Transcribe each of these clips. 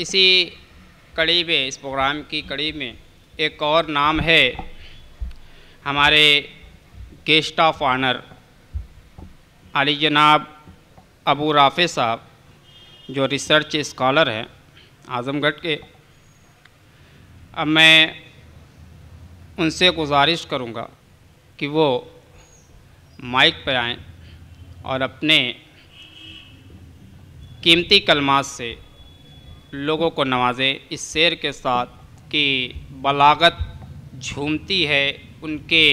इसी कड़ी में इस प्रोग्राम की कड़ी में एक और नाम है हमारे गेस्ट ऑफ ऑनर अली जनाब अबू राफे साहब जो रिसर्च स्कॉलर हैं आज़मगढ़ के अब मैं उनसे गुजारिश करूंगा कि वो माइक पर आएं और अपने कीमती कलमात से लोगों को नवाजे इस शेर के साथ कि बलागत झूमती है उनके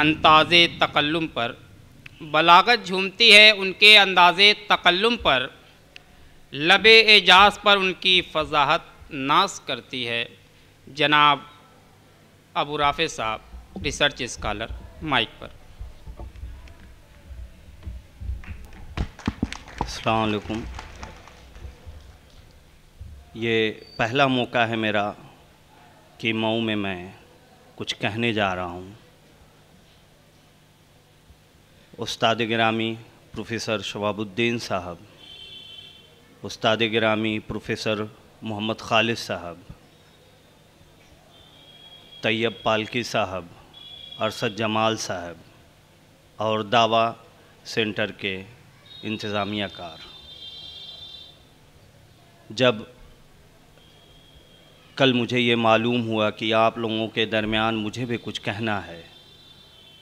अंदाज तकल्लुम पर बलागत झूमती है उनके अंदाज तकल्लुम पर लब एजाज पर उनकी फजाहत नाश करती है जनाब Abu Rafe sahab research scholar mic पर अलकुम ये पहला मौका है मेरा कि मऊ में मैं कुछ कहने जा रहा हूँ उस्ताद ग्रामी प्रोफेसर शबाबुद्दीन साहब उस्ताद ग्रामी प्रोफेसर मोहम्मद खालिद साहब तैयब पालकी साहब अरसद जमाल साहब और दावा सेंटर के इंतज़ामिया कार जब कल मुझे ये मालूम हुआ कि आप लोगों के दरमियान मुझे भी कुछ कहना है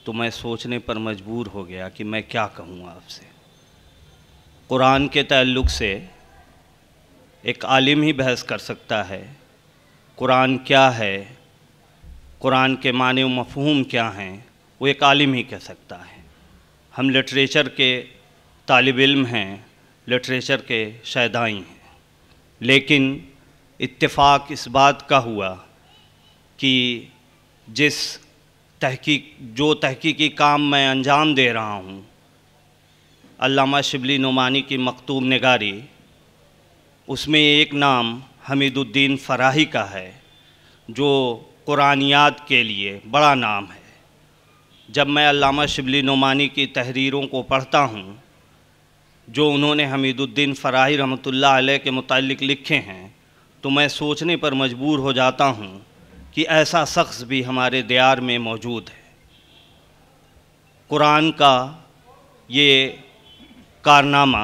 तो मैं सोचने पर मजबूर हो गया कि मैं क्या कहूँ आपसे कुरान के तल्लुक से एक आलिम ही बहस कर सकता है कुरान क्या है कुरान के मान मफहूम क्या हैं वो एक आलिम ही कह सकता है हम लिटरेचर के तालब इल्म हैं लिटरेचर के शायदाई हैं लेकिन इत्तेफाक इस बात का हुआ कि जिस तहकीक जो तहकीकी काम मैं अंजाम दे रहा हूँ अल्लामा शिबली नुमानी की मकतूब नगारी उसमें एक नाम हमीदुद्दीन फराही का है जो कुरानियात के लिए बड़ा नाम है जब मैं अल्लामा शिबली नुमानी की तहरीरों को पढ़ता हूँ जो उन्होंने हमीदुद्दीन फ़राही रहमतुल्लाह अलैह के मुतालिक लिखे हैं तो मैं सोचने पर मजबूर हो जाता हूँ कि ऐसा शख्स भी हमारे दियार में मौजूद है कुरान का ये कारनामा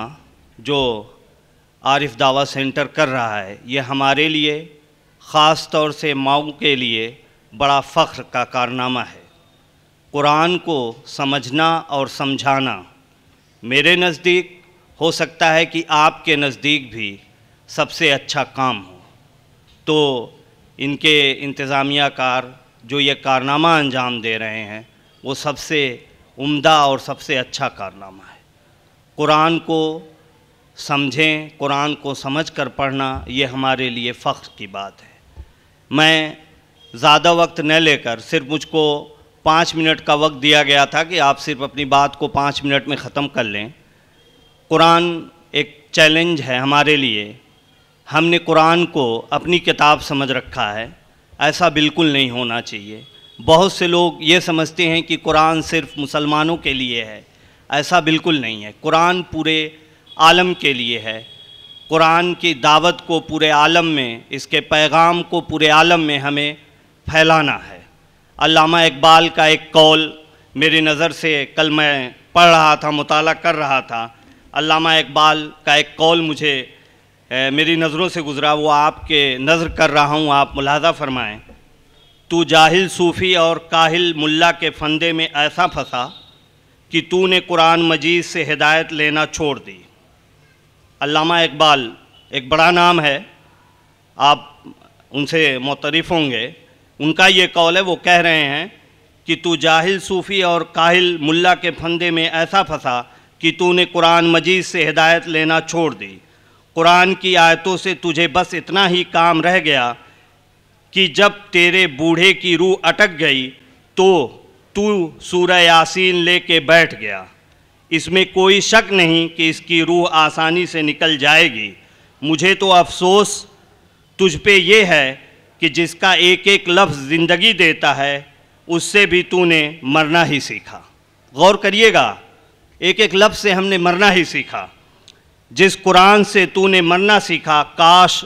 जो आरिफ दावा सेंटर कर रहा है ये हमारे लिए ख़ास तौर से माओ के लिए बड़ा फ़ख्र का कारनामा है कुरान को समझना और समझाना मेरे नज़दीक हो सकता है कि आपके नज़दीक भी सबसे अच्छा काम हो तो इनके इंतज़ामिया कार जो ये कारनामा अंजाम दे रहे हैं वो सबसे उम्दा और सबसे अच्छा कारनामा है कुरान को समझें कुरान को समझ कर पढ़ना ये हमारे लिए फ़ख्र की बात है मैं ज़्यादा वक्त न लेकर सिर्फ मुझको पाँच मिनट का वक्त दिया गया था कि आप सिर्फ अपनी बात को पाँच मिनट में ख़त्म कर लें कुरान एक चैलेंज है हमारे लिए हमने कुरान को अपनी किताब समझ रखा है ऐसा बिल्कुल नहीं होना चाहिए बहुत से लोग ये समझते हैं कि कुरान सिर्फ मुसलमानों के लिए है ऐसा बिल्कुल नहीं है कुरान पूरे आलम के लिए है कुरान की दावत को पूरे आलम में इसके पैगाम को पूरे आलम में हमें फैलाना है अल्लामा इकबाल का एक कौल मेरी नज़र से कल मैं पढ़ रहा था मुताला कर रहा था अल्लामा इकबाल का एक कौल मुझे मेरी नज़रों से गुज़रा वो आपके नज़र कर रहा हूँ आप मुलाजा फरमाएँ तू जाहिल सूफ़ी और काहिल मुल्ला के फंदे में ऐसा फंसा कि तूने कुरान मजीद से हिदायत लेना छोड़ दी अल्लामा इकबाल एक बड़ा नाम है आप उनसे मुतरफ़ होंगे उनका ये कौल है वो कह रहे हैं कि तू जाहिल सूफ़ी और काहिल मुल्ला के फंदे में ऐसा फंसा कि तूने कुरान मजीद से हिदायत लेना छोड़ दी कुरान की आयतों से तुझे बस इतना ही काम रह गया कि जब तेरे बूढ़े की रूह अटक गई तो तू सूरह यासीन ले के बैठ गया इसमें कोई शक नहीं कि इसकी रूह आसानी से निकल जाएगी मुझे तो अफसोस तुझ पे ये है कि जिसका एक एक लफ्ज़ ज़िंदगी देता है उससे भी तूने मरना ही सीखा गौर करिएगा एक एक लफ्ज़ से हमने मरना ही सीखा जिस कुरान से तूने मरना सीखा काश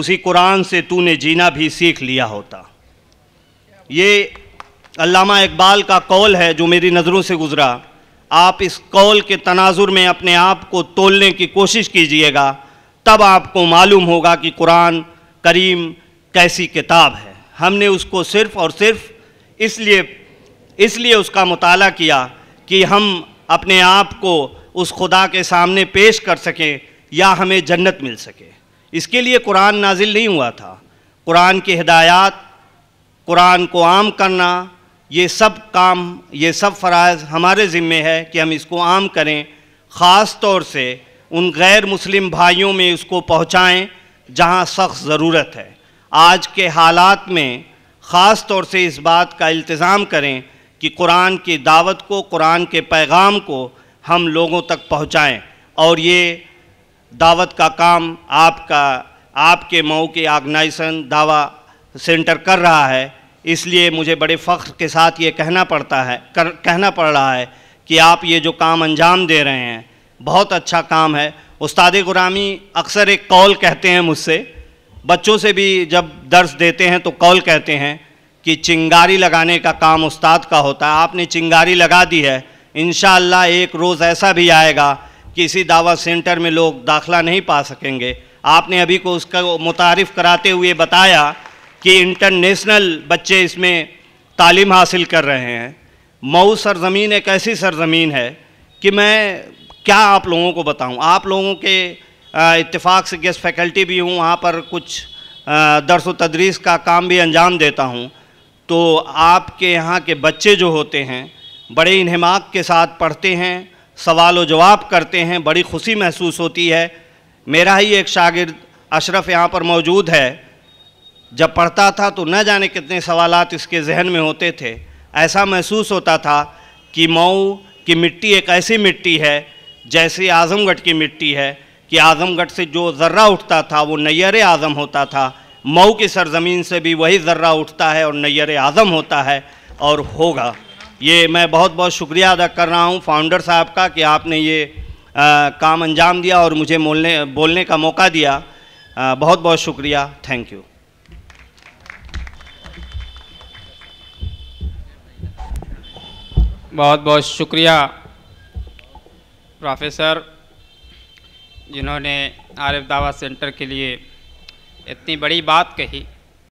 उसी कुरान से तूने जीना भी सीख लिया होता ये अल्लामा इकबाल का कौल है जो मेरी नज़रों से गुज़रा आप इस कौल के तनाजुर में अपने आप को तोलने की कोशिश कीजिएगा तब आपको मालूम होगा कि कुरान करीम कैसी किताब है हमने उसको सिर्फ़ और सिर्फ इसलिए इसलिए उसका मताल किया कि हम अपने आप को उस खुदा के सामने पेश कर सकें या हमें जन्नत मिल सके इसके लिए कुरान नाजिल नहीं हुआ था कुरान की हिदायत कुरान को आम करना ये सब काम ये सब फ़राज़ हमारे ज़िम्मे है कि हम इसको आम करें ख़ास तौर से उन गैर मुस्लिम भाइयों में इसको पहुँचाएँ जहाँ सख्त ज़रूरत है आज के हालात में ख़ास तौर से इस बात का इल्तज़ाम करें कि कुरान की दावत को कुरान के पैगाम को हम लोगों तक पहुँचाएँ और ये दावत का काम आपका आपके मऊ के आर्गनाइजेशन दावा सेंटर कर रहा है इसलिए मुझे बड़े फ़ख्र के साथ ये कहना पड़ता है कर, कहना पड़ रहा है कि आप ये जो काम अंजाम दे रहे हैं बहुत अच्छा काम है उस्ताद गुरामी अक्सर एक कौल कहते हैं मुझसे बच्चों से भी जब दर्स देते हैं तो कौल कहते हैं कि चिंगारी लगाने का काम उस्ताद का होता है आपने चिंगारी लगा दी है इन एक रोज़ ऐसा भी आएगा कि इसी दावा सेंटर में लोग दाखला नहीं पा सकेंगे आपने अभी को उसका मुतारफ़ कराते हुए बताया कि इंटरनेशनल बच्चे इसमें तालीम हासिल कर रहे हैं मऊ सरजमीन एक ऐसी सरजमीन है कि मैं क्या आप लोगों को बताऊं आप लोगों के इतफाक़ से गेस्ट फैकल्टी भी हूं वहाँ पर कुछ दरस व तदरीस का काम भी अंजाम देता हूं तो आपके यहाँ के बच्चे जो होते हैं बड़े इन्हमाक के साथ पढ़ते हैं सवाल व जवाब करते हैं बड़ी खुशी महसूस होती है मेरा ही एक शागिर्द अशरफ यहाँ पर मौजूद है जब पढ़ता था तो न जाने कितने सवाल इसके जहन में होते थे ऐसा महसूस होता था कि मऊ की मिट्टी एक ऐसी मिट्टी है जैसे आज़मगढ़ की मिट्टी है कि आज़मगढ़ से जो ज़र्रा उठता था वो नैर आज़म होता था मऊ की सरजमीन से भी वही ज़र्रा उठता है और नैर आज़म होता है और होगा ये मैं बहुत बहुत शुक्रिया अदा कर रहा हूँ फाउंडर साहब का कि आपने ये आ, काम अंजाम दिया और मुझे बोलने बोलने का मौका दिया आ, बहुत बहुत शुक्रिया थैंक यू बहुत बहुत शुक्रिया प्रोफेसर जिन्होंने आरिफ दावा सेंटर के लिए इतनी बड़ी बात कही